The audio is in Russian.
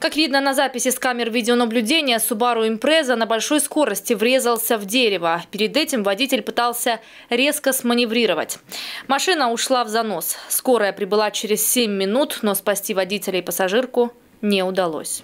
Как видно на записи с камер видеонаблюдения, Subaru Impreza на большой скорости врезался в дерево. Перед этим водитель пытался резко сманеврировать. Машина ушла в занос. Скорая прибыла через 7 минут, но спасти водителя и пассажирку не удалось.